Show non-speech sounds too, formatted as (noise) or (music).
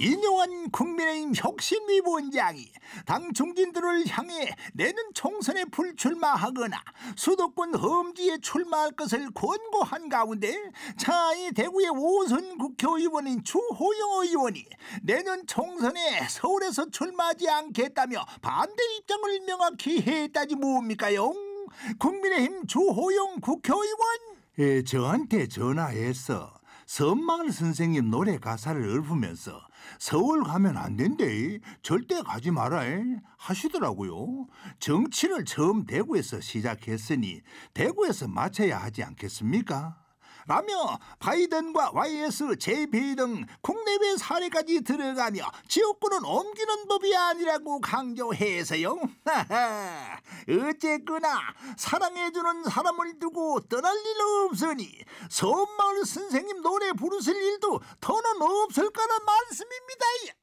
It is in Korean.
인용한 국민의힘 혁신위원장이 당 중진들을 향해 내년 총선에 불출마하거나 수도권 험지에 출마할 것을 권고한 가운데 차이 대구의 오선 국회의원인 주호영 의원이 내년 총선에 서울에서 출마하지 않겠다며 반대 입장을 명확히 했다지 뭡니까요? 국민의힘 주호영 국회의원 예, 저한테 전화했어. 섬마을 선생님 노래 가사를 읊으면서 서울 가면 안 된대. 절대 가지 마라. 하시더라고요. 정치를 처음 대구에서 시작했으니 대구에서 마쳐야 하지 않겠습니까? 라며 바이든과 YS, JP 등 국내외 사례까지 들어가며 지역구는 옮기는 법이 아니라고 강조해서요. (laughs) 어쨌거나 사랑해주는 사람을 두고 떠날 일 없으니 섬마을 선생님 노래 부르실 일도 더는 없을 거란 말씀입니다.